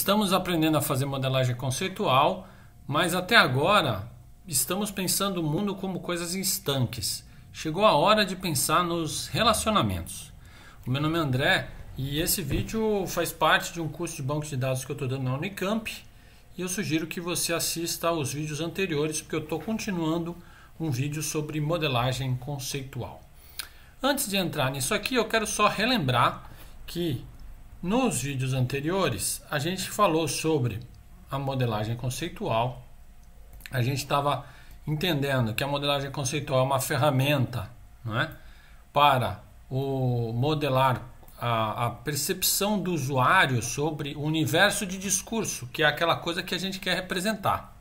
Estamos aprendendo a fazer modelagem conceitual, mas até agora estamos pensando o mundo como coisas estanques. Chegou a hora de pensar nos relacionamentos. O meu nome é André e esse vídeo faz parte de um curso de banco de dados que eu estou dando na Unicamp. E eu sugiro que você assista aos vídeos anteriores, porque eu estou continuando um vídeo sobre modelagem conceitual. Antes de entrar nisso aqui, eu quero só relembrar que nos vídeos anteriores, a gente falou sobre a modelagem conceitual. A gente estava entendendo que a modelagem conceitual é uma ferramenta não é? para o modelar a, a percepção do usuário sobre o universo de discurso, que é aquela coisa que a gente quer representar.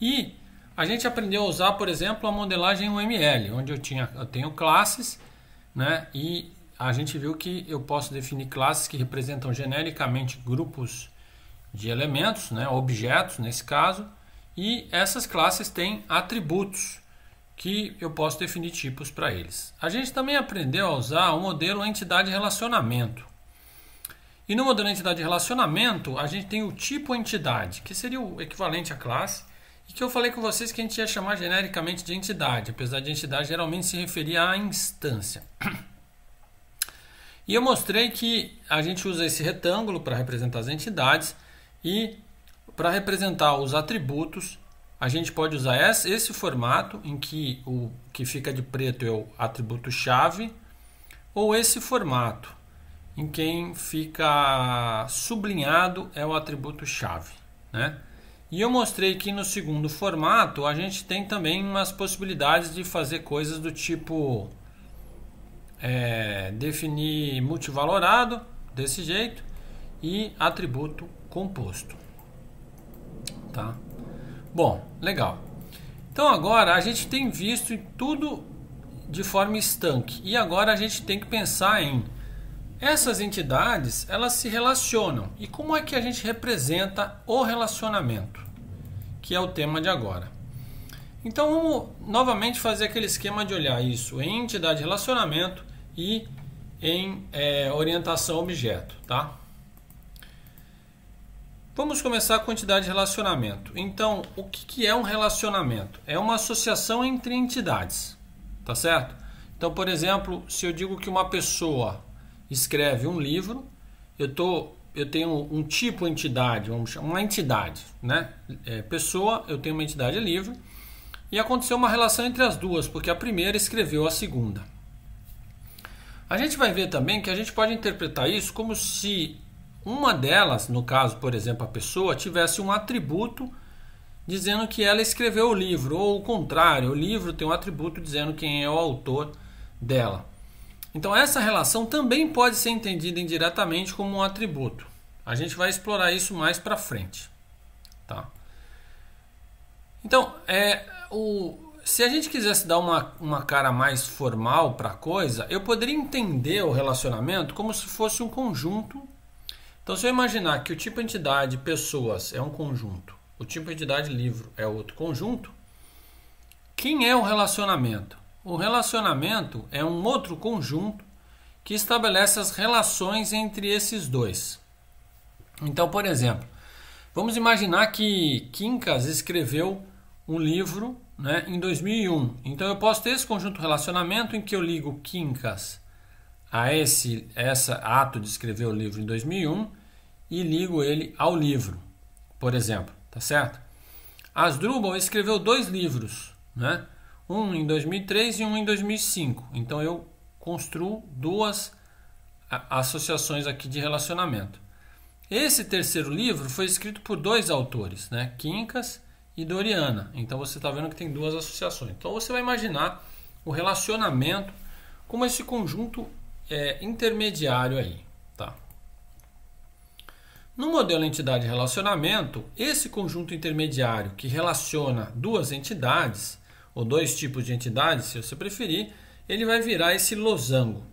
E a gente aprendeu a usar, por exemplo, a modelagem UML, onde eu, tinha, eu tenho classes né, e a gente viu que eu posso definir classes que representam genericamente grupos de elementos, né, objetos nesse caso, e essas classes têm atributos que eu posso definir tipos para eles. A gente também aprendeu a usar o modelo entidade relacionamento. E no modelo entidade relacionamento, a gente tem o tipo entidade, que seria o equivalente à classe, e que eu falei com vocês que a gente ia chamar genericamente de entidade, apesar de entidade geralmente se referir à instância. E eu mostrei que a gente usa esse retângulo para representar as entidades e para representar os atributos, a gente pode usar esse formato em que o que fica de preto é o atributo chave ou esse formato em quem fica sublinhado é o atributo chave, né? E eu mostrei que no segundo formato a gente tem também umas possibilidades de fazer coisas do tipo é, definir multivalorado desse jeito e atributo composto. Tá? Bom, legal. Então agora a gente tem visto tudo de forma estanque e agora a gente tem que pensar em essas entidades elas se relacionam e como é que a gente representa o relacionamento, que é o tema de agora. Então vamos novamente fazer aquele esquema de olhar isso em entidade relacionamento e em é, orientação objeto, tá? Vamos começar a quantidade de relacionamento. Então, o que, é um relacionamento? É uma associação entre entidades, tá certo? Então, por exemplo, se eu digo que uma pessoa escreve um livro, eu tô eu tenho um tipo entidade, vamos chamar, uma entidade, né? É, pessoa, eu tenho uma entidade livre. E aconteceu uma relação entre as duas, porque a primeira escreveu a segunda. A gente vai ver também que a gente pode interpretar isso como se uma delas, no caso, por exemplo, a pessoa, tivesse um atributo dizendo que ela escreveu o livro, ou o contrário, o livro tem um atributo dizendo quem é o autor dela. Então, essa relação também pode ser entendida indiretamente como um atributo. A gente vai explorar isso mais para frente. Tá? Então, é, o, se a gente quisesse dar uma, uma cara mais formal para a coisa, eu poderia entender o relacionamento como se fosse um conjunto. Então, se eu imaginar que o tipo entidade pessoas é um conjunto, o tipo entidade livro é outro conjunto, quem é o relacionamento? O relacionamento é um outro conjunto que estabelece as relações entre esses dois. Então, por exemplo, vamos imaginar que Quincas escreveu um livro né, em 2001. Então eu posso ter esse conjunto relacionamento em que eu ligo Quincas a esse essa ato de escrever o livro em 2001 e ligo ele ao livro, por exemplo, tá certo? Asdrubal escreveu dois livros, né? Um em 2003 e um em 2005. Então eu construo duas associações aqui de relacionamento. Esse terceiro livro foi escrito por dois autores, né? Quincas e doriana. Então você está vendo que tem duas associações. Então você vai imaginar o relacionamento como esse conjunto é, intermediário aí. Tá? No modelo entidade relacionamento, esse conjunto intermediário que relaciona duas entidades, ou dois tipos de entidades, se você preferir, ele vai virar esse losango,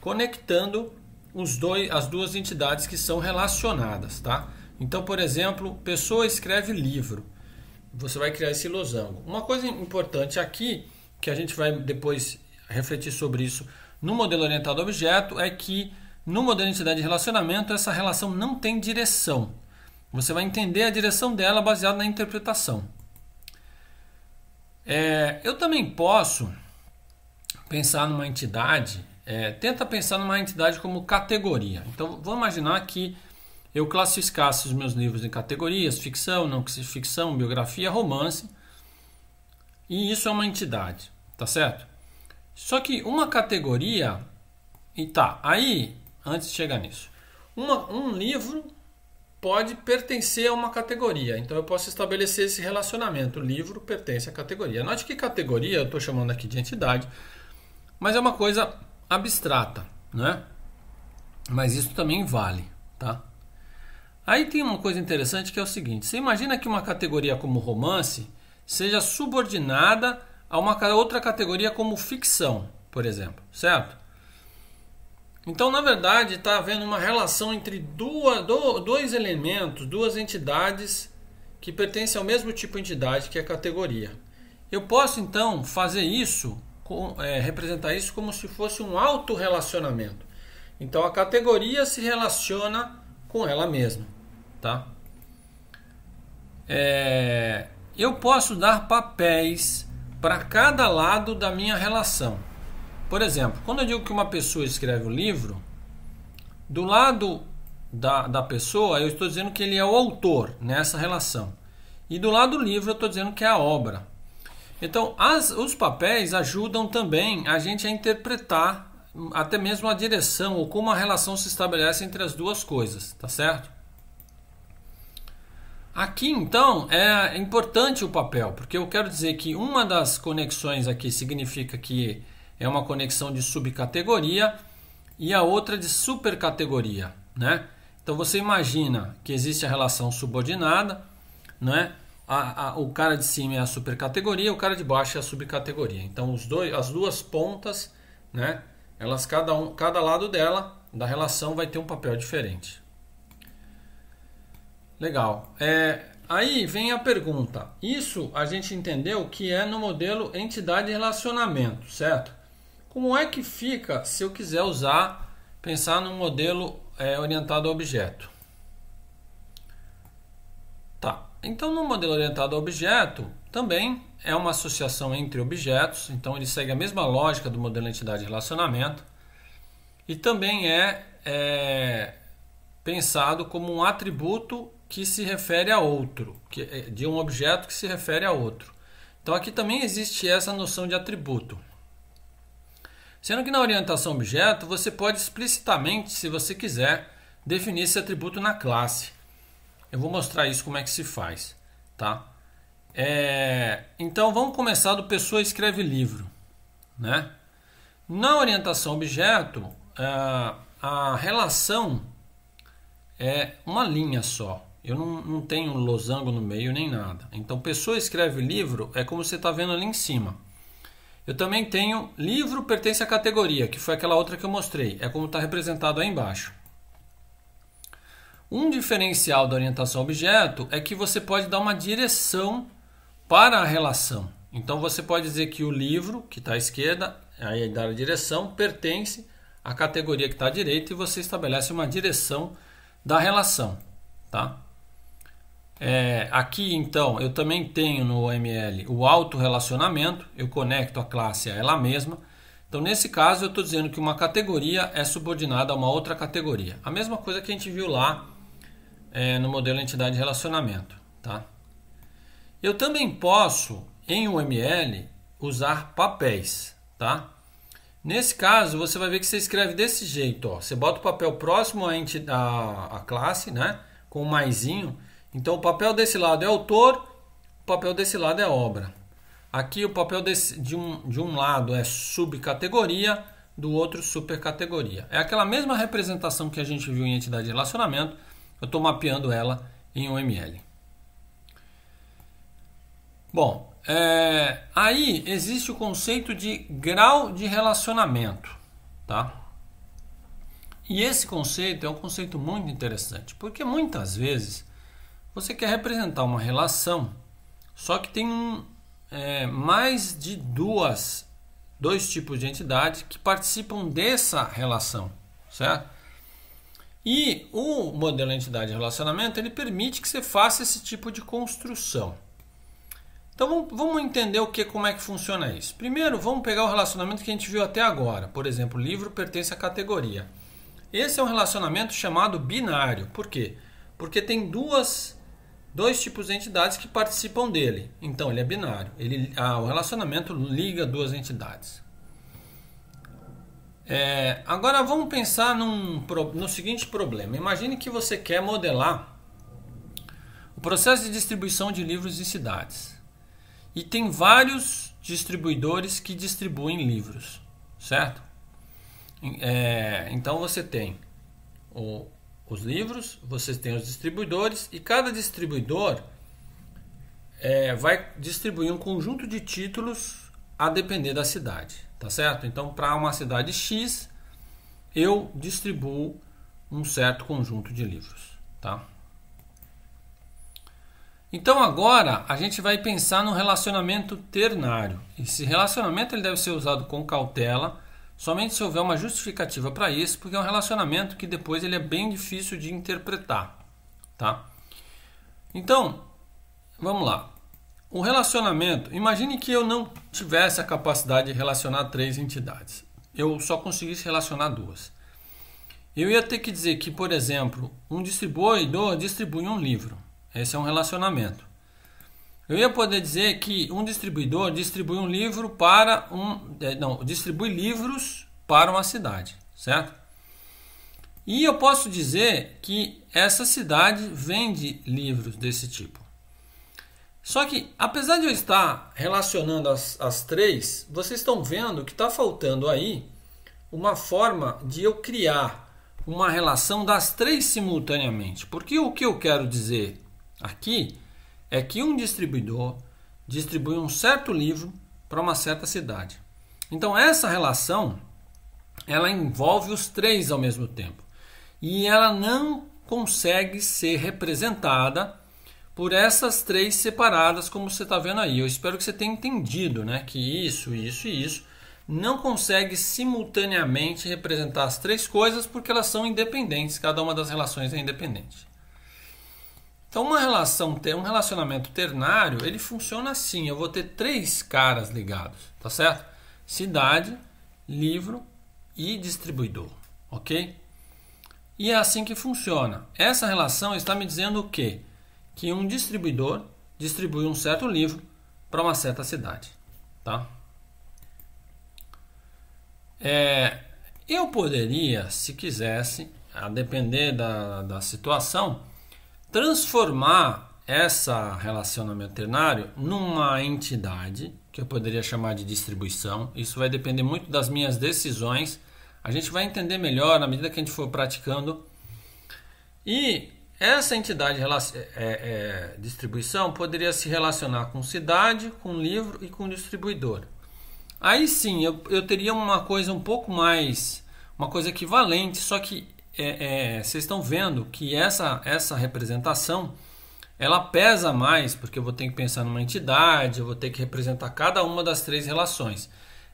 conectando os dois, as duas entidades que são relacionadas. Tá? Então, por exemplo, pessoa escreve livro você vai criar esse losango. Uma coisa importante aqui, que a gente vai depois refletir sobre isso no modelo orientado a objeto, é que no modelo de entidade de relacionamento, essa relação não tem direção. Você vai entender a direção dela baseado na interpretação. É, eu também posso pensar numa entidade, é, tenta pensar numa entidade como categoria. Então, vou imaginar que eu classificasse os meus livros em categorias: ficção, não ficção, biografia, romance. E isso é uma entidade, tá certo? Só que uma categoria. E tá, aí, antes de chegar nisso, uma, um livro pode pertencer a uma categoria. Então eu posso estabelecer esse relacionamento. O livro pertence à categoria. Note que categoria eu estou chamando aqui de entidade, mas é uma coisa abstrata, né? Mas isso também vale, tá? Aí tem uma coisa interessante que é o seguinte: você imagina que uma categoria como romance seja subordinada a uma outra categoria como ficção, por exemplo, certo? Então, na verdade, está havendo uma relação entre duas, dois elementos, duas entidades que pertencem ao mesmo tipo de entidade que é a categoria. Eu posso então fazer isso, é, representar isso como se fosse um autorrelacionamento. Então, a categoria se relaciona com ela mesma tá? É, eu posso dar papéis para cada lado da minha relação. Por exemplo, quando eu digo que uma pessoa escreve um livro, do lado da, da pessoa eu estou dizendo que ele é o autor nessa relação. E do lado do livro eu estou dizendo que é a obra. Então, as, os papéis ajudam também a gente a interpretar hum, até mesmo a direção ou como a relação se estabelece entre as duas coisas, tá certo? Aqui então é importante o papel, porque eu quero dizer que uma das conexões aqui significa que é uma conexão de subcategoria e a outra de supercategoria, né? Então você imagina que existe a relação subordinada, né? A, a, o cara de cima é a supercategoria, o cara de baixo é a subcategoria. Então os dois, as duas pontas, né? Elas cada um, cada lado dela da relação vai ter um papel diferente. Legal. É, aí vem a pergunta. Isso a gente entendeu que é no modelo entidade relacionamento, certo? Como é que fica se eu quiser usar, pensar no modelo é, orientado a objeto? Tá. Então no modelo orientado a objeto também é uma associação entre objetos. Então ele segue a mesma lógica do modelo entidade relacionamento e também é, é pensado como um atributo que se refere a outro, que, é de um objeto que se refere a outro. Então aqui também existe essa noção de atributo. Sendo que na orientação objeto você pode explicitamente, se você quiser, definir esse atributo na classe. Eu vou mostrar isso como é que se faz, tá? É, então vamos começar do pessoa escreve livro, né? Na orientação objeto a, é, a relação é uma linha só, eu não, não tenho um losango no meio nem nada. Então, pessoa escreve livro é como você está vendo ali em cima. Eu também tenho livro pertence à categoria, que foi aquela outra que eu mostrei. É como está representado aí embaixo. Um diferencial da orientação objeto é que você pode dar uma direção para a relação. Então você pode dizer que o livro que está à esquerda, aí é dá a direção, pertence à categoria que está à direita e você estabelece uma direção da relação, tá? É, aqui então eu também tenho no OML o autorrelacionamento, eu conecto a classe a ela mesma. Então nesse caso eu estou dizendo que uma categoria é subordinada a uma outra categoria. A mesma coisa que a gente viu lá é, no modelo entidade relacionamento. Tá? Eu também posso em UML usar papéis. Tá? Nesse caso você vai ver que você escreve desse jeito. Ó. Você bota o papel próximo à, entidade, a classe né? com o maisinho então o papel desse lado é autor, o papel desse lado é obra. Aqui o papel desse, de, um, de um lado é subcategoria, do outro supercategoria. É aquela mesma representação que a gente viu em entidade de relacionamento, eu estou mapeando ela em UML. Bom, é, aí existe o conceito de grau de relacionamento, tá? E esse conceito é um conceito muito interessante, porque muitas vezes você quer representar uma relação, só que tem um, é, mais de duas, dois tipos de entidades que participam dessa relação, certo? E o modelo entidade relacionamento ele permite que você faça esse tipo de construção. Então vamos entender o que, como é que funciona isso. Primeiro, vamos pegar o relacionamento que a gente viu até agora. Por exemplo, livro pertence à categoria. Esse é um relacionamento chamado binário. Por quê? Porque tem duas dois tipos de entidades que participam dele. Então ele é binário. Ele, ah, o relacionamento liga duas entidades. É, agora vamos pensar num, no seguinte problema. Imagine que você quer modelar o processo de distribuição de livros em cidades. E tem vários distribuidores que distribuem livros, certo? É, então você tem o os livros, vocês têm os distribuidores e cada distribuidor é, vai distribuir um conjunto de títulos a depender da cidade, tá certo? Então, para uma cidade X, eu distribuo um certo conjunto de livros, tá? Então agora a gente vai pensar no relacionamento ternário. Esse relacionamento ele deve ser usado com cautela Somente se houver uma justificativa para isso, porque é um relacionamento que depois ele é bem difícil de interpretar, tá? Então, vamos lá. O relacionamento, imagine que eu não tivesse a capacidade de relacionar três entidades. Eu só conseguisse relacionar duas. Eu ia ter que dizer que, por exemplo, um distribuidor distribui um livro. Esse é um relacionamento. Eu ia poder dizer que um distribuidor distribui um livro para um. É, não, distribui livros para uma cidade, certo? E eu posso dizer que essa cidade vende livros desse tipo. Só que, apesar de eu estar relacionando as, as três, vocês estão vendo que está faltando aí uma forma de eu criar uma relação das três simultaneamente. Porque o que eu quero dizer aqui é que um distribuidor distribui um certo livro para uma certa cidade. Então essa relação ela envolve os três ao mesmo tempo e ela não consegue ser representada por essas três separadas como você está vendo aí. Eu espero que você tenha entendido, né, que isso, isso e isso não consegue simultaneamente representar as três coisas porque elas são independentes, cada uma das relações é independente. Então, uma relação, um relacionamento ternário, ele funciona assim: eu vou ter três caras ligados, tá certo? Cidade, livro e distribuidor, ok? E é assim que funciona. Essa relação está me dizendo o quê? Que um distribuidor distribui um certo livro para uma certa cidade, tá? É, eu poderia, se quisesse, a depender da, da situação transformar essa relacionamento ternário numa entidade que eu poderia chamar de distribuição. Isso vai depender muito das minhas decisões. A gente vai entender melhor na medida que a gente for praticando. E essa entidade é, é, é, distribuição poderia se relacionar com cidade, com livro e com distribuidor. Aí sim, eu, eu teria uma coisa um pouco mais, uma coisa equivalente, só que é, é, vocês estão vendo que essa, essa representação ela pesa mais, porque eu vou ter que pensar numa entidade, eu vou ter que representar cada uma das três relações.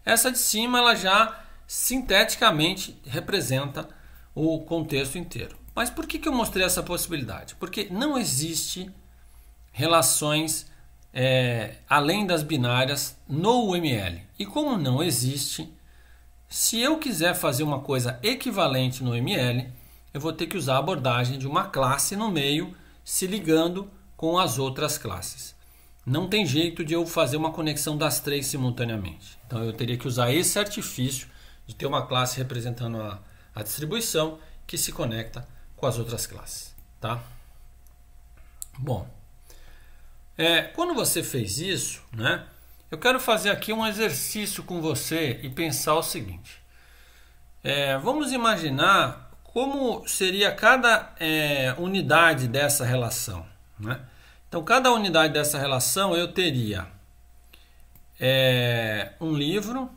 Essa de cima ela já sinteticamente representa o contexto inteiro. Mas por que, que eu mostrei essa possibilidade? Porque não existe relações é, além das binárias no UML. E como não existe, se eu quiser fazer uma coisa equivalente no ML, eu vou ter que usar a abordagem de uma classe no meio se ligando com as outras classes. Não tem jeito de eu fazer uma conexão das três simultaneamente. Então eu teria que usar esse artifício de ter uma classe representando a, a distribuição que se conecta com as outras classes. Tá? Bom, é, quando você fez isso, né, eu quero fazer aqui um exercício com você e pensar o seguinte: é, vamos imaginar como seria cada é, unidade dessa relação. Né? Então, cada unidade dessa relação eu teria é, um livro,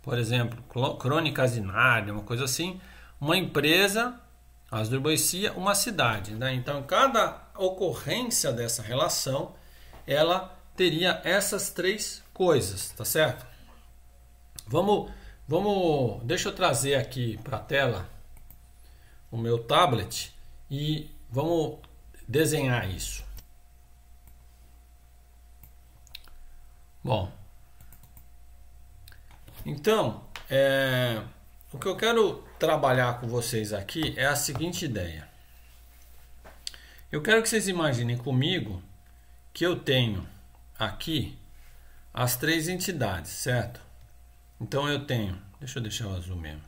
por exemplo, Crônicas de Nárnia, uma coisa assim, uma empresa, as Boicia, uma cidade. Né? Então, cada ocorrência dessa relação, ela teria essas três coisas, tá certo? Vamos, vamos, deixa eu trazer aqui para a tela o meu tablet e vamos desenhar isso. Bom, então é, o que eu quero trabalhar com vocês aqui é a seguinte ideia. Eu quero que vocês imaginem comigo que eu tenho aqui as três entidades, certo? Então eu tenho, deixa eu deixar o azul mesmo.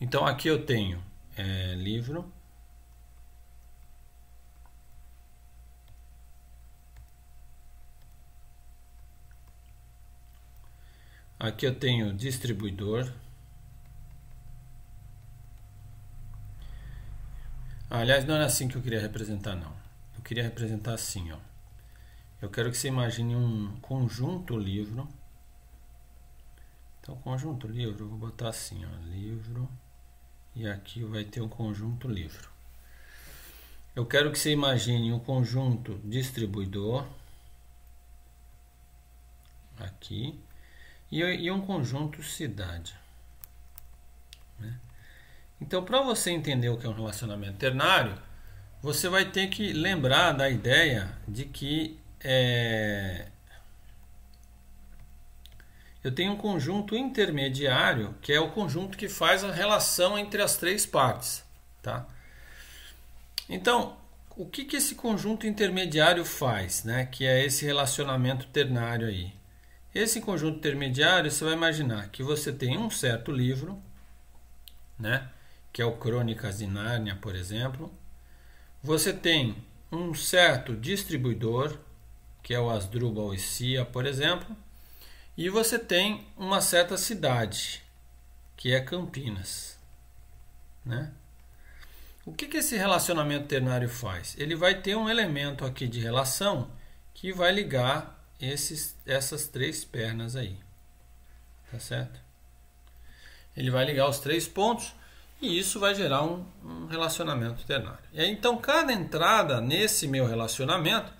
Então aqui eu tenho é, livro. Aqui eu tenho distribuidor. Aliás, não era assim que eu queria representar, não. Eu queria representar assim, ó. Eu quero que você imagine um conjunto livro. Então, conjunto livro, eu vou botar assim, ó, livro. E aqui vai ter um conjunto livro. Eu quero que você imagine um conjunto distribuidor. Aqui. E, e um conjunto cidade. Né? Então, para você entender o que é um relacionamento ternário, você vai ter que lembrar da ideia de que é, eu tenho um conjunto intermediário, que é o conjunto que faz a relação entre as três partes. Tá? Então, o que, que esse conjunto intermediário faz, né? que é esse relacionamento ternário aí? Esse conjunto intermediário, você vai imaginar que você tem um certo livro, né? que é o Crônicas de Nárnia, por exemplo. Você tem um certo distribuidor, que é o Asdrubal e Cia, por exemplo, e você tem uma certa cidade, que é Campinas. Né? O que, que esse relacionamento ternário faz? Ele vai ter um elemento aqui de relação que vai ligar esses, essas três pernas aí. Tá certo? Ele vai ligar os três pontos e isso vai gerar um, um relacionamento ternário. E aí, então, cada entrada nesse meu relacionamento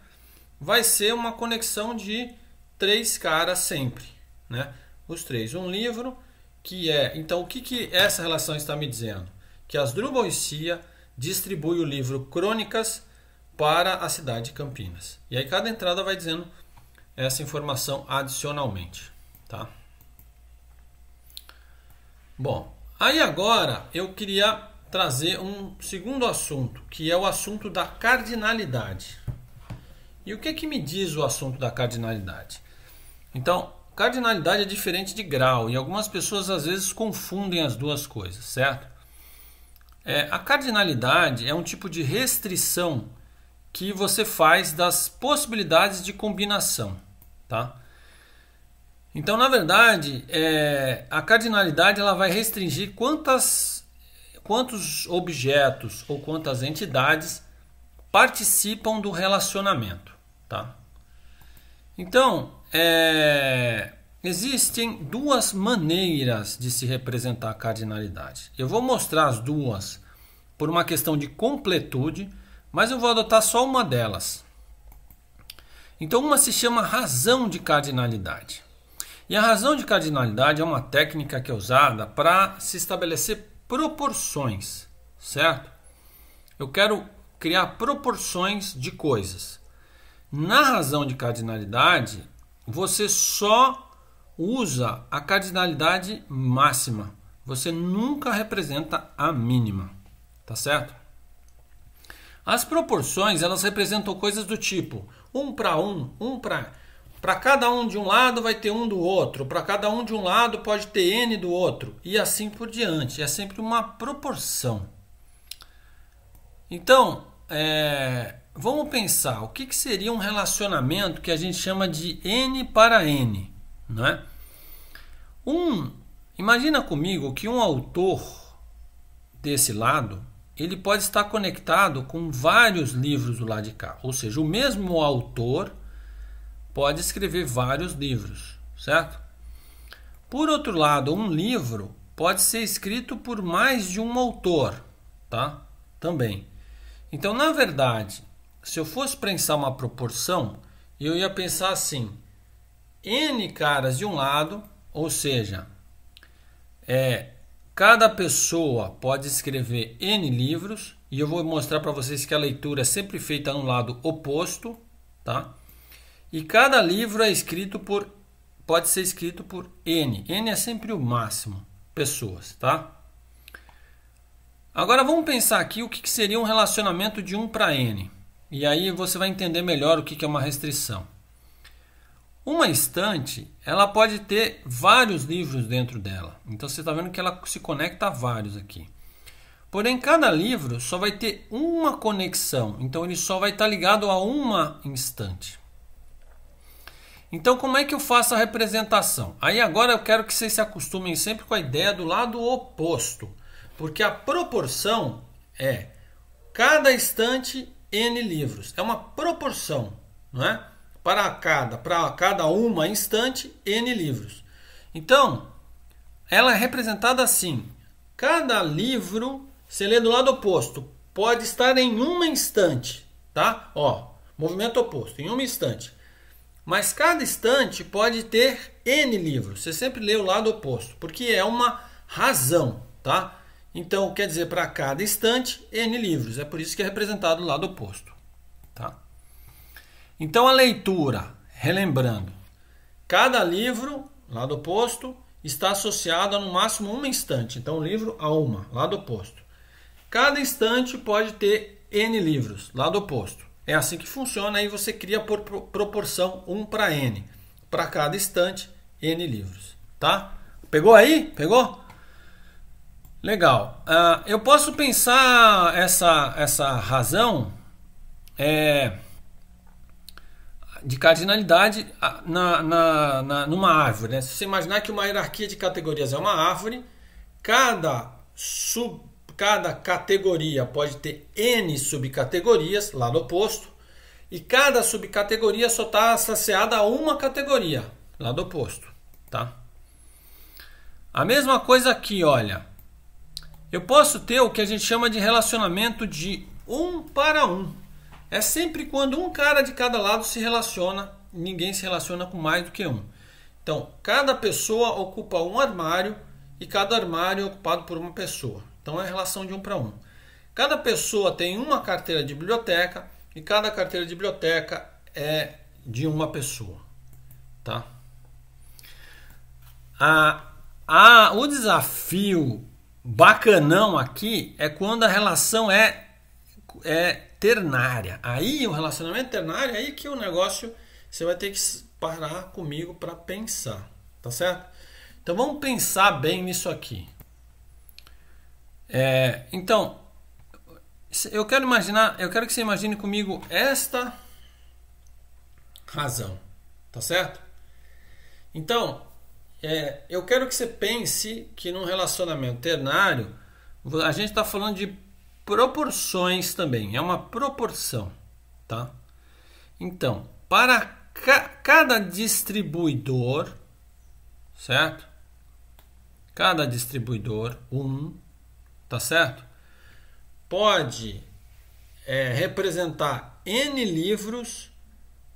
vai ser uma conexão de três caras sempre, né? Os três. Um livro que é. Então, o que, que essa relação está me dizendo? Que Asdrubal e Cia distribui o livro Crônicas para a cidade de Campinas. E aí, cada entrada vai dizendo essa informação adicionalmente, tá? Bom, aí agora eu queria trazer um segundo assunto, que é o assunto da cardinalidade. E o que, é que me diz o assunto da cardinalidade? Então, cardinalidade é diferente de grau e algumas pessoas às vezes confundem as duas coisas, certo? É, a cardinalidade é um tipo de restrição que você faz das possibilidades de combinação, tá? Então, na verdade, é, a cardinalidade ela vai restringir quantas, quantos objetos ou quantas entidades participam do relacionamento. Tá? Então, é, existem duas maneiras de se representar a cardinalidade. Eu vou mostrar as duas por uma questão de completude, mas eu vou adotar só uma delas. Então, uma se chama razão de cardinalidade. E a razão de cardinalidade é uma técnica que é usada para se estabelecer proporções, certo? Eu quero criar proporções de coisas. Na razão de cardinalidade, você só usa a cardinalidade máxima. Você nunca representa a mínima, tá certo? As proporções, elas representam coisas do tipo: um para um, um para para cada um de um lado vai ter um do outro, para cada um de um lado pode ter n do outro e assim por diante. É sempre uma proporção. Então, é, Vamos pensar o que, que seria um relacionamento que a gente chama de N para N, né? Um, imagina comigo que um autor desse lado ele pode estar conectado com vários livros do lado de cá, ou seja, o mesmo autor pode escrever vários livros, certo? Por outro lado, um livro pode ser escrito por mais de um autor, tá? Também. Então, na verdade, se eu fosse pensar uma proporção, eu ia pensar assim: N caras de um lado, ou seja, é, cada pessoa pode escrever N livros, e eu vou mostrar para vocês que a leitura é sempre feita no lado oposto, tá? E cada livro é escrito por pode ser escrito por N. N é sempre o máximo, pessoas, tá? Agora vamos pensar aqui o que seria um relacionamento de 1 para N. E aí você vai entender melhor o que é uma restrição. Uma estante, ela pode ter vários livros dentro dela. Então você está vendo que ela se conecta a vários aqui. Porém, cada livro só vai ter uma conexão. Então ele só vai estar tá ligado a uma instante. Então como é que eu faço a representação? Aí agora eu quero que vocês se acostumem sempre com a ideia do lado oposto. Porque a proporção é cada estante N livros. É uma proporção, não é? Para cada, para cada uma instante, N livros. Então, ela é representada assim. Cada livro, se lê do lado oposto, pode estar em uma instante, tá? Ó, movimento oposto, em uma instante. Mas cada instante pode ter N livros. Você sempre lê o lado oposto, porque é uma razão, tá? Então, quer dizer, para cada instante, N livros. É por isso que é representado o lado oposto. Tá? Então, a leitura, relembrando, cada livro, lado oposto, está associado a no máximo uma instante. Então, livro a uma, lado oposto. Cada instante pode ter N livros, lado oposto. É assim que funciona, aí você cria por proporção 1 para N. Para cada instante, N livros. Tá? Pegou aí? Pegou? Legal. Uh, eu posso pensar essa, essa razão é, de cardinalidade ah, na, na, na, numa árvore. Né? Se você imaginar que uma hierarquia de categorias é uma árvore, cada, sub, cada categoria pode ter N subcategorias, lá no oposto, e cada subcategoria só está associada a uma categoria, lá do oposto. Tá? A mesma coisa aqui, olha. Eu posso ter o que a gente chama de relacionamento de um para um. É sempre quando um cara de cada lado se relaciona, ninguém se relaciona com mais do que um. Então, cada pessoa ocupa um armário e cada armário é ocupado por uma pessoa. Então, é relação de um para um. Cada pessoa tem uma carteira de biblioteca e cada carteira de biblioteca é de uma pessoa. Tá? Ah, ah, o desafio Bacanão aqui é quando a relação é, é ternária. Aí o relacionamento ternário, é aí que o negócio você vai ter que parar comigo para pensar, tá certo? Então vamos pensar bem nisso aqui. É, então, eu quero imaginar, eu quero que você imagine comigo esta razão, tá certo? Então, é, eu quero que você pense que num relacionamento ternário, a gente está falando de proporções também, é uma proporção, tá? Então, para ca cada distribuidor, certo? Cada distribuidor, um, tá certo? Pode é, representar N livros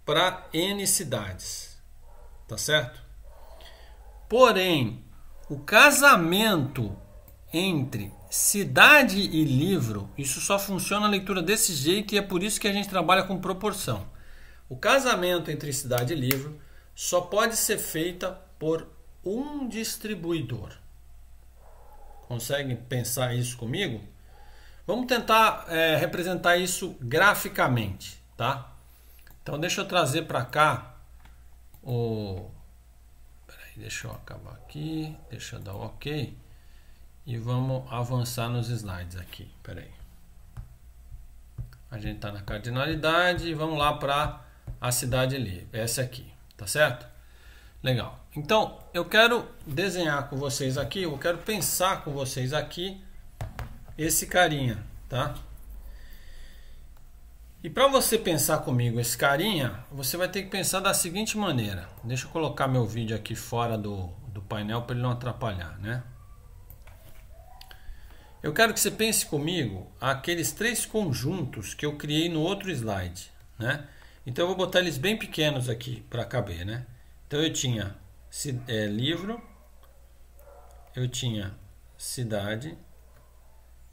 para N cidades, tá certo? Porém, o casamento entre cidade e livro, isso só funciona a leitura desse jeito e é por isso que a gente trabalha com proporção. O casamento entre cidade e livro só pode ser feita por um distribuidor. Conseguem pensar isso comigo? Vamos tentar é, representar isso graficamente, tá? Então deixa eu trazer para cá o Deixa eu acabar aqui, deixa eu dar um OK. E vamos avançar nos slides aqui. Pera aí. A gente está na cardinalidade e vamos lá para a cidade livre. Essa aqui, tá certo? Legal. Então, eu quero desenhar com vocês aqui, eu quero pensar com vocês aqui esse carinha, tá? E para você pensar comigo esse carinha, você vai ter que pensar da seguinte maneira. Deixa eu colocar meu vídeo aqui fora do, do painel para ele não atrapalhar, né? Eu quero que você pense comigo aqueles três conjuntos que eu criei no outro slide, né? Então eu vou botar eles bem pequenos aqui para caber, né? Então eu tinha é, livro, eu tinha cidade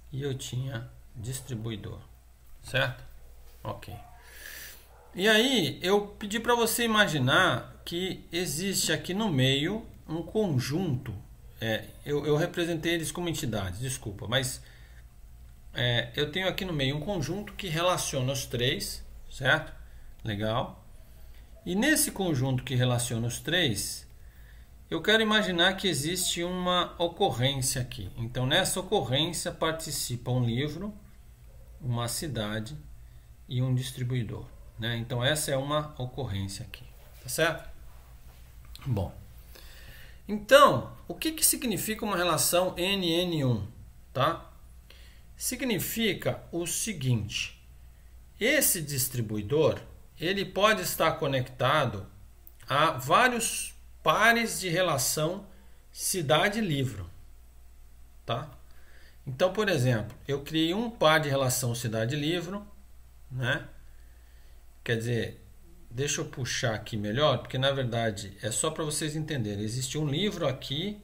e eu tinha distribuidor, certo? Ok. E aí eu pedi para você imaginar que existe aqui no meio um conjunto. É, eu, eu representei eles como entidades, desculpa, mas é, eu tenho aqui no meio um conjunto que relaciona os três, certo? Legal. E nesse conjunto que relaciona os três, eu quero imaginar que existe uma ocorrência aqui. Então, nessa ocorrência participa um livro, uma cidade e um distribuidor. Né? Então essa é uma ocorrência aqui, tá certo? Bom, então o que, que significa uma relação NN1? Tá? Significa o seguinte: esse distribuidor ele pode estar conectado a vários pares de relação cidade-livro. Tá? Então, por exemplo, eu criei um par de relação cidade-livro né? Quer dizer, deixa eu puxar aqui melhor, porque na verdade é só para vocês entenderem. Existe um livro aqui,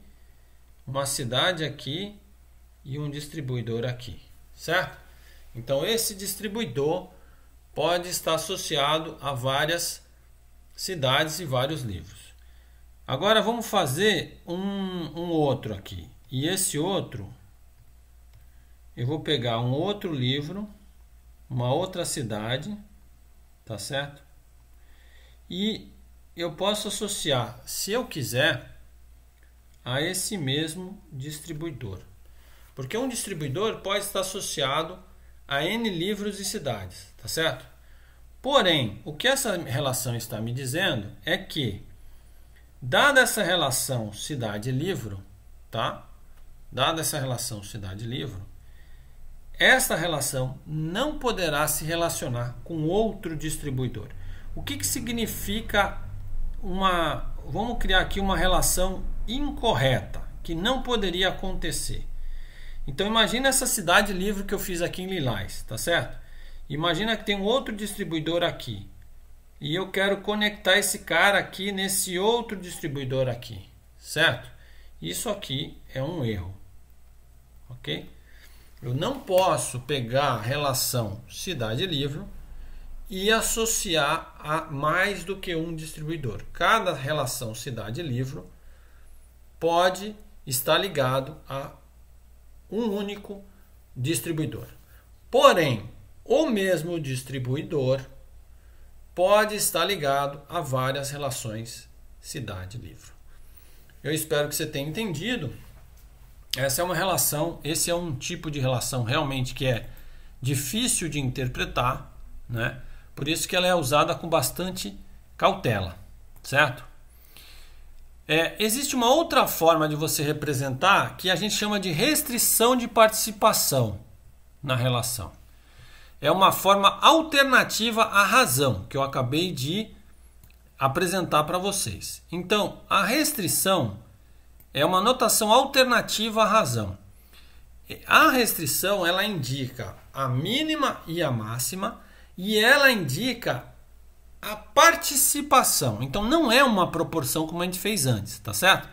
uma cidade aqui e um distribuidor aqui, certo? Então esse distribuidor pode estar associado a várias cidades e vários livros. Agora vamos fazer um, um outro aqui. E esse outro, eu vou pegar um outro livro uma outra cidade, tá certo? E eu posso associar, se eu quiser, a esse mesmo distribuidor. Porque um distribuidor pode estar associado a N livros e cidades, tá certo? Porém, o que essa relação está me dizendo é que, dada essa relação cidade-livro, tá? Dada essa relação cidade-livro, esta relação não poderá se relacionar com outro distribuidor. O que, que significa uma. Vamos criar aqui uma relação incorreta, que não poderia acontecer. Então imagina essa cidade livre que eu fiz aqui em Lilás, tá certo? Imagina que tem um outro distribuidor aqui. E eu quero conectar esse cara aqui nesse outro distribuidor aqui, certo? Isso aqui é um erro, ok? Eu não posso pegar a relação cidade-livro e associar a mais do que um distribuidor. Cada relação cidade-livro pode estar ligado a um único distribuidor. Porém, o mesmo distribuidor pode estar ligado a várias relações cidade-livro. Eu espero que você tenha entendido essa é uma relação, esse é um tipo de relação realmente que é difícil de interpretar, né? Por isso que ela é usada com bastante cautela, certo? É, existe uma outra forma de você representar que a gente chama de restrição de participação na relação. É uma forma alternativa à razão que eu acabei de apresentar para vocês. Então, a restrição é uma notação alternativa à razão. A restrição ela indica a mínima e a máxima e ela indica a participação. Então não é uma proporção como a gente fez antes, tá certo?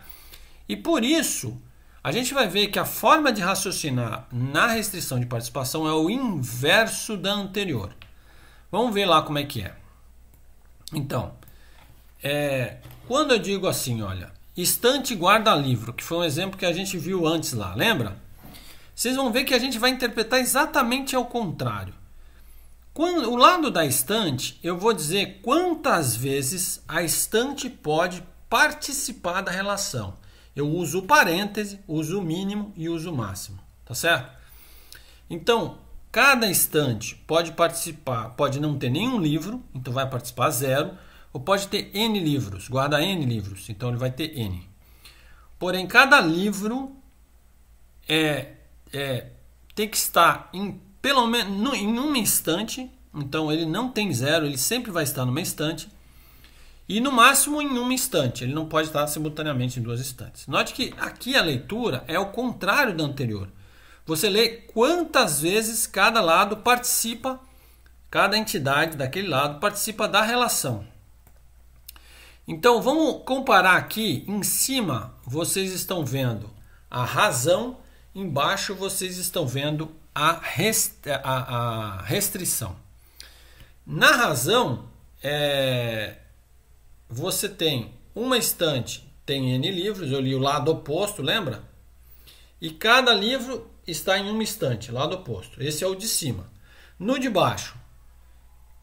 E por isso a gente vai ver que a forma de raciocinar na restrição de participação é o inverso da anterior. Vamos ver lá como é que é. Então, é, quando eu digo assim, olha, Estante guarda-livro, que foi um exemplo que a gente viu antes lá, lembra? Vocês vão ver que a gente vai interpretar exatamente ao contrário. Quando, o lado da estante, eu vou dizer quantas vezes a estante pode participar da relação. Eu uso o parêntese, uso o mínimo e uso o máximo, tá certo? Então, cada estante pode participar, pode não ter nenhum livro, então vai participar zero ou pode ter N livros, guarda N livros, então ele vai ter N. Porém, cada livro é, é tem que estar em pelo menos em uma instante. então ele não tem zero, ele sempre vai estar numa instante. E no máximo em uma instante, ele não pode estar simultaneamente em duas instantes. Note que aqui a leitura é o contrário da anterior. Você lê quantas vezes cada lado participa, cada entidade daquele lado participa da relação. Então vamos comparar aqui. Em cima vocês estão vendo a razão, embaixo vocês estão vendo a, a, a restrição. Na razão, é, você tem uma estante, tem N livros, eu li o lado oposto, lembra? E cada livro está em uma estante, lado oposto. Esse é o de cima. No de baixo,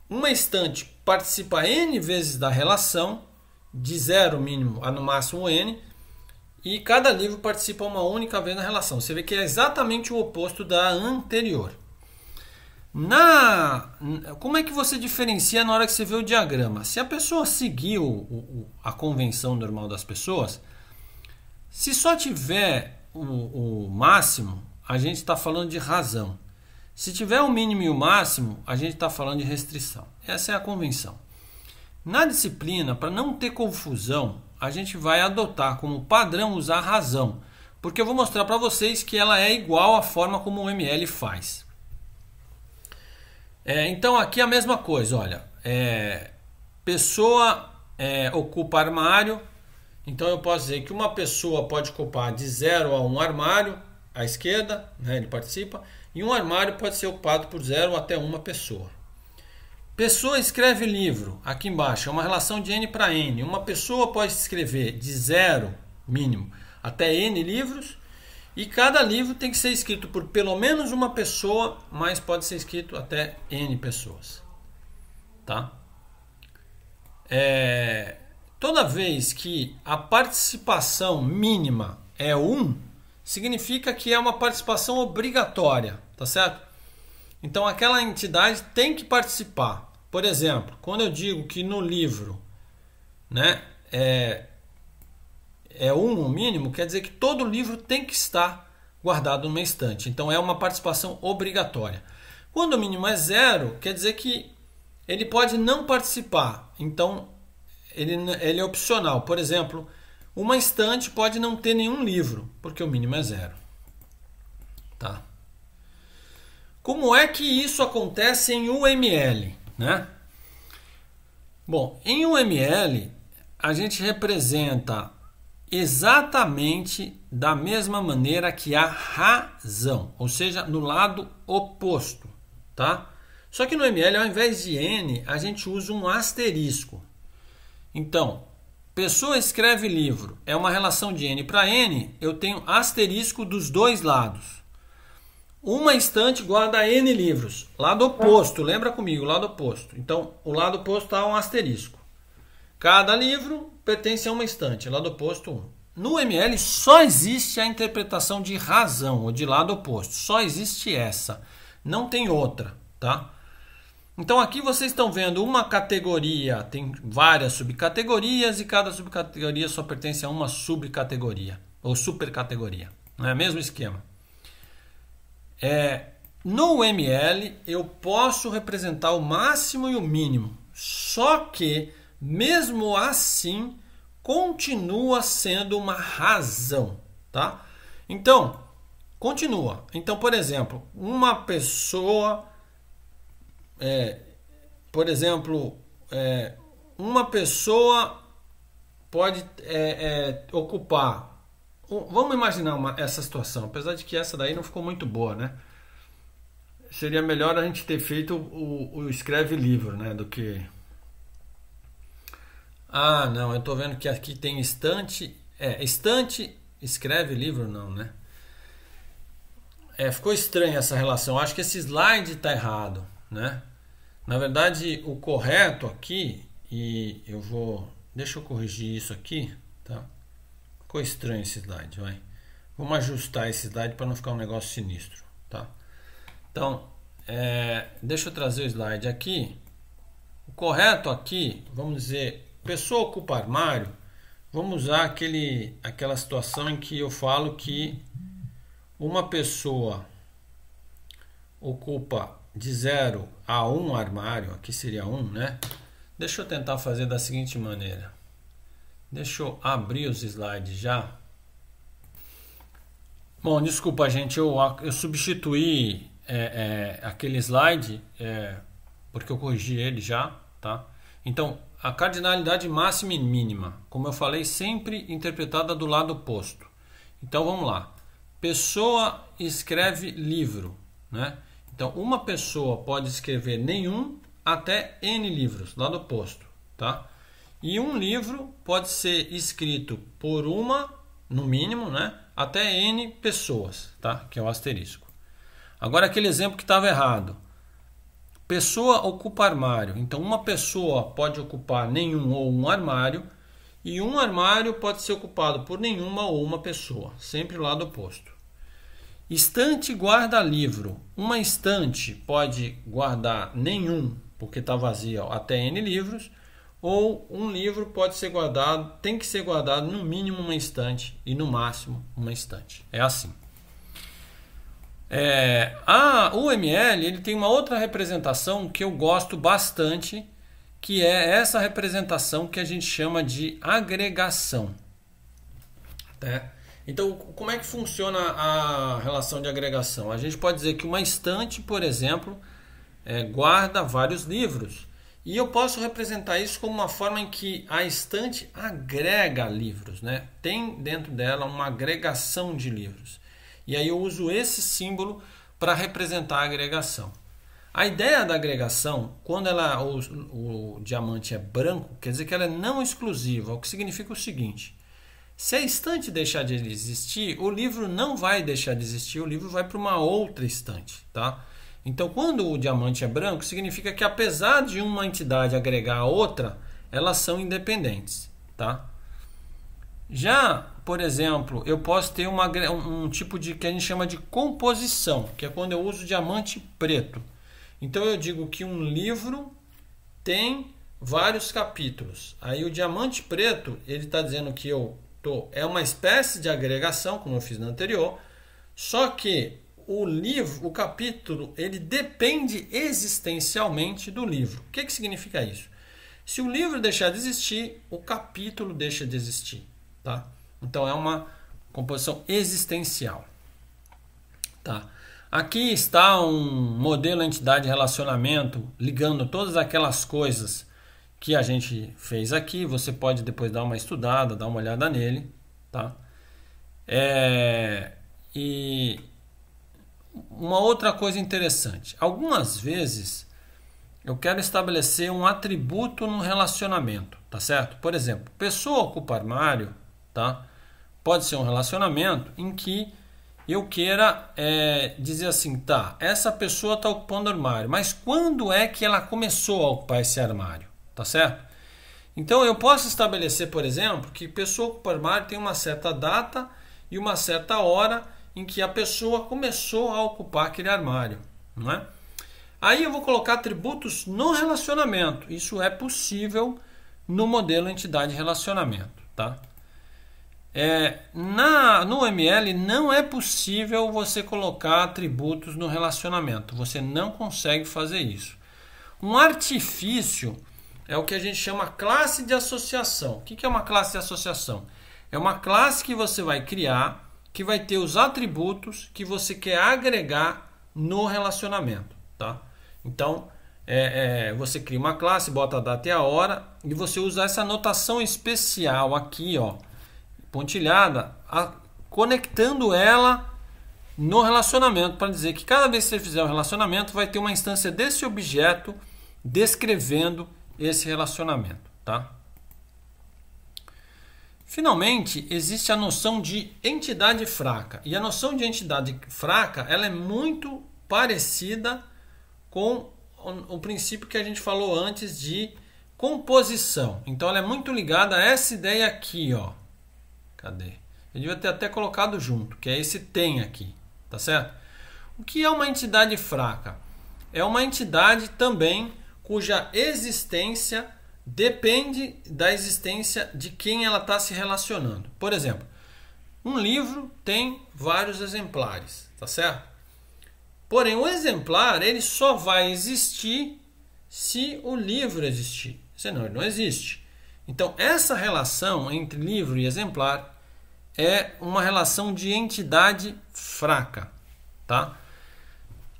uma estante participa N vezes da relação de zero mínimo a no máximo N, e cada livro participa uma única vez na relação. Você vê que é exatamente o oposto da anterior. Na, como é que você diferencia na hora que você vê o diagrama? Se a pessoa seguir o, o, a convenção normal das pessoas, se só tiver o, o máximo, a gente está falando de razão. Se tiver o mínimo e o máximo, a gente está falando de restrição. Essa é a convenção. Na disciplina, para não ter confusão, a gente vai adotar como padrão usar a razão, porque eu vou mostrar para vocês que ela é igual à forma como o ML faz. É, então aqui a mesma coisa, olha, é, pessoa é, ocupa armário, então eu posso dizer que uma pessoa pode ocupar de 0 a um armário, à esquerda, né, ele participa, e um armário pode ser ocupado por 0 até uma pessoa. Pessoa escreve livro, aqui embaixo, é uma relação de N para N. Uma pessoa pode escrever de zero, mínimo, até N livros, e cada livro tem que ser escrito por pelo menos uma pessoa, mas pode ser escrito até N pessoas. Tá? É, toda vez que a participação mínima é 1, um, significa que é uma participação obrigatória, tá certo? Então aquela entidade tem que participar. Por exemplo, quando eu digo que no livro né, é, é um no mínimo, quer dizer que todo livro tem que estar guardado numa estante. Então é uma participação obrigatória. Quando o mínimo é zero, quer dizer que ele pode não participar. Então ele, ele é opcional. Por exemplo, uma estante pode não ter nenhum livro, porque o mínimo é zero. Tá? Como é que isso acontece em UML? né? Bom, em um ml a gente representa exatamente da mesma maneira que a razão, ou seja, no lado oposto, tá? Só que no ml ao invés de n, a gente usa um asterisco. Então, pessoa escreve livro, é uma relação de n para n, eu tenho asterisco dos dois lados. Uma estante guarda N livros. Lado oposto, lembra comigo, lado oposto. Então, o lado oposto está um asterisco. Cada livro pertence a uma estante, lado oposto 1. No ML só existe a interpretação de razão ou de lado oposto. Só existe essa. Não tem outra, tá? Então aqui vocês estão vendo uma categoria, tem várias subcategorias e cada subcategoria só pertence a uma subcategoria ou supercategoria. Não é mesmo esquema? É, no ML eu posso representar o máximo e o mínimo, só que mesmo assim continua sendo uma razão, tá? Então, continua. Então, por exemplo, uma pessoa, é, por exemplo, é, uma pessoa pode é, é ocupar Vamos imaginar uma, essa situação, apesar de que essa daí não ficou muito boa, né? Seria melhor a gente ter feito o, o escreve livro, né? Do que. Ah, não, eu tô vendo que aqui tem estante. É, estante, escreve livro, não, né? É, ficou estranha essa relação. Eu acho que esse slide tá errado, né? Na verdade, o correto aqui, e eu vou. Deixa eu corrigir isso aqui, tá? Ficou estranho esse slide, vai. Vamos ajustar esse slide para não ficar um negócio sinistro, tá? Então, é, deixa eu trazer o slide aqui. O correto aqui, vamos dizer, pessoa ocupa armário, vamos usar aquele, aquela situação em que eu falo que uma pessoa ocupa de 0 a 1 um armário, aqui seria 1, um, né? Deixa eu tentar fazer da seguinte maneira. Deixa eu abrir os slides já. Bom, desculpa, gente, eu, eu substituí é, é, aquele slide é, porque eu corrigi ele já, tá? Então, a cardinalidade máxima e mínima, como eu falei, sempre interpretada do lado oposto. Então, vamos lá. Pessoa escreve livro, né? Então, uma pessoa pode escrever nenhum até N livros, lado oposto, tá? E um livro pode ser escrito por uma, no mínimo, né, até N pessoas, tá? que é o asterisco. Agora, aquele exemplo que estava errado. Pessoa ocupa armário. Então, uma pessoa pode ocupar nenhum ou um armário, e um armário pode ser ocupado por nenhuma ou uma pessoa, sempre lado oposto. Estante guarda livro. Uma estante pode guardar nenhum, porque está vazia, até N livros, ou um livro pode ser guardado, tem que ser guardado no mínimo uma estante e no máximo uma estante. É assim. É, a UML ele tem uma outra representação que eu gosto bastante, que é essa representação que a gente chama de agregação. Então, como é que funciona a relação de agregação? A gente pode dizer que uma estante, por exemplo, é, guarda vários livros. E eu posso representar isso como uma forma em que a estante agrega livros, né? Tem dentro dela uma agregação de livros. E aí eu uso esse símbolo para representar a agregação. A ideia da agregação, quando ela, o, o diamante é branco, quer dizer que ela é não exclusiva, o que significa o seguinte: se a estante deixar de existir, o livro não vai deixar de existir, o livro vai para uma outra estante, tá? Então, quando o diamante é branco, significa que apesar de uma entidade agregar a outra, elas são independentes, tá? Já, por exemplo, eu posso ter uma, um tipo de que a gente chama de composição, que é quando eu uso diamante preto. Então eu digo que um livro tem vários capítulos. Aí o diamante preto, ele está dizendo que eu tô é uma espécie de agregação, como eu fiz no anterior, só que o livro, o capítulo, ele depende existencialmente do livro. O que, que significa isso? Se o livro deixar de existir, o capítulo deixa de existir, tá? Então é uma composição existencial, tá? Aqui está um modelo entidade relacionamento ligando todas aquelas coisas que a gente fez aqui. Você pode depois dar uma estudada, dar uma olhada nele, tá? É, e uma outra coisa interessante. Algumas vezes eu quero estabelecer um atributo no relacionamento, tá certo? Por exemplo, pessoa ocupa armário, tá? Pode ser um relacionamento em que eu queira é, dizer assim, tá, essa pessoa está ocupando armário, mas quando é que ela começou a ocupar esse armário, tá certo? Então eu posso estabelecer, por exemplo, que pessoa ocupa armário tem uma certa data e uma certa hora em que a pessoa começou a ocupar aquele armário, não é? Aí eu vou colocar atributos no relacionamento. Isso é possível no modelo entidade relacionamento, tá? É, na, no ML não é possível você colocar atributos no relacionamento. Você não consegue fazer isso. Um artifício é o que a gente chama classe de associação. O que é uma classe de associação? É uma classe que você vai criar que vai ter os atributos que você quer agregar no relacionamento, tá? Então, é, é, você cria uma classe, bota a data e a hora e você usa essa notação especial aqui, ó, pontilhada, a, conectando ela no relacionamento para dizer que cada vez que você fizer um relacionamento vai ter uma instância desse objeto descrevendo esse relacionamento, tá? Finalmente, existe a noção de entidade fraca. E a noção de entidade fraca ela é muito parecida com o princípio que a gente falou antes de composição. Então ela é muito ligada a essa ideia aqui, ó. Cadê? Eu devia ter até colocado junto, que é esse tem aqui, tá certo? O que é uma entidade fraca? É uma entidade também cuja existência depende da existência de quem ela está se relacionando. Por exemplo, um livro tem vários exemplares, tá certo? Porém, o exemplar ele só vai existir se o livro existir, senão ele não existe. Então, essa relação entre livro e exemplar é uma relação de entidade fraca, tá?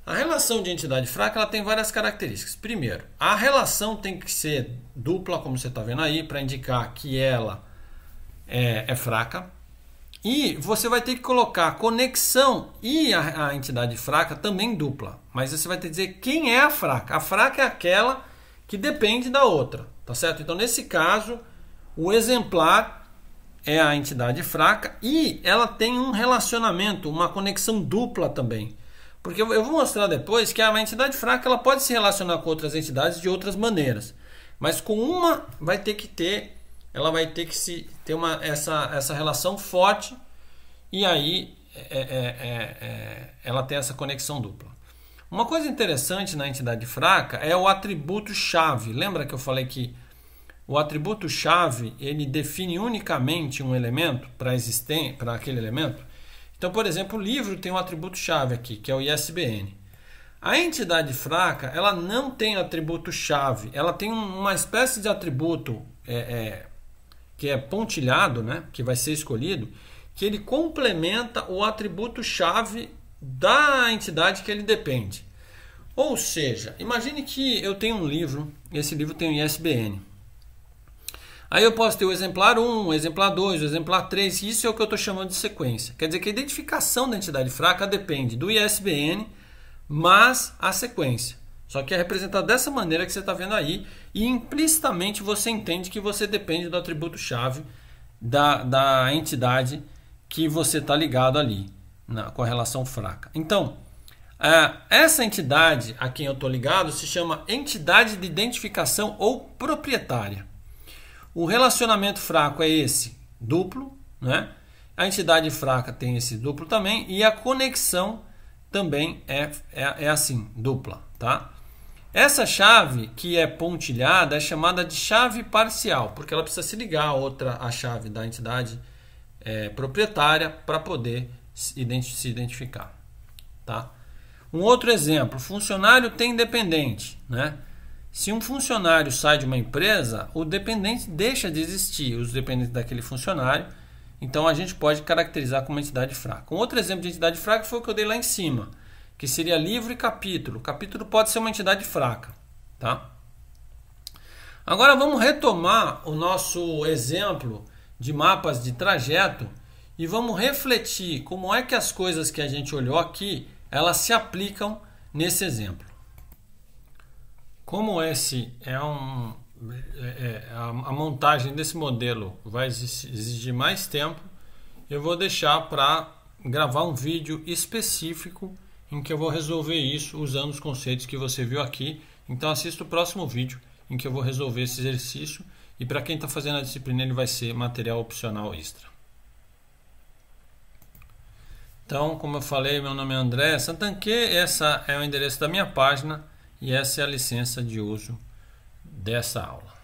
A relação de entidade fraca ela tem várias características. Primeiro, a relação tem que ser dupla, como você está vendo aí, para indicar que ela é, é, fraca. E você vai ter que colocar a conexão e a, a entidade fraca também dupla. Mas você vai ter que dizer quem é a fraca. A fraca é aquela que depende da outra, tá certo? Então, nesse caso, o exemplar é a entidade fraca e ela tem um relacionamento, uma conexão dupla também. Porque eu vou mostrar depois que a entidade fraca ela pode se relacionar com outras entidades de outras maneiras. Mas com uma vai ter que ter, ela vai ter que se ter uma, essa, essa relação forte e aí é, é, é, é, é ela tem essa conexão dupla. Uma coisa interessante na entidade fraca é o atributo chave. Lembra que eu falei que o atributo chave ele define unicamente um elemento para aquele elemento? Então, por exemplo, o livro tem um atributo-chave aqui, que é o ISBN. A entidade fraca, ela não tem atributo-chave, ela tem uma espécie de atributo é, é, que é pontilhado, né, que vai ser escolhido, que ele complementa o atributo-chave da entidade que ele depende. Ou seja, imagine que eu tenho um livro, esse livro tem um ISBN. Aí eu posso ter o exemplar 1, o exemplar 2, o exemplar 3, isso é o que eu estou chamando de sequência. Quer dizer que a identificação da entidade fraca depende do ISBN, mas a sequência. Só que é representada dessa maneira que você está vendo aí, e implicitamente você entende que você depende do atributo-chave da, da entidade que você está ligado ali, na relação fraca. Então, é, essa entidade a quem eu estou ligado se chama entidade de identificação ou proprietária. O relacionamento fraco é esse duplo, né? A entidade fraca tem esse duplo também e a conexão também é, é, é assim, dupla, tá? Essa chave que é pontilhada é chamada de chave parcial, porque ela precisa se ligar à outra, a chave da entidade é, proprietária para poder se, se identificar, tá? Um outro exemplo, funcionário tem dependente, né? Se um funcionário sai de uma empresa, o dependente deixa de existir, os dependentes daquele funcionário. Então a gente pode caracterizar como entidade fraca. Um outro exemplo de entidade fraca foi o que eu dei lá em cima, que seria livro e capítulo. capítulo pode ser uma entidade fraca, tá? Agora vamos retomar o nosso exemplo de mapas de trajeto e vamos refletir como é que as coisas que a gente olhou aqui, elas se aplicam nesse exemplo. Como esse é um é, é, a, a, montagem desse modelo vai exigir mais tempo, eu vou deixar para gravar um vídeo específico em que eu vou resolver isso usando os conceitos que você viu aqui. Então assista o próximo vídeo em que eu vou resolver esse exercício e para quem está fazendo a disciplina ele vai ser material opcional extra. Então, como eu falei, meu nome é André Santanque, essa é o endereço da minha página e essa é a licença de uso dessa aula.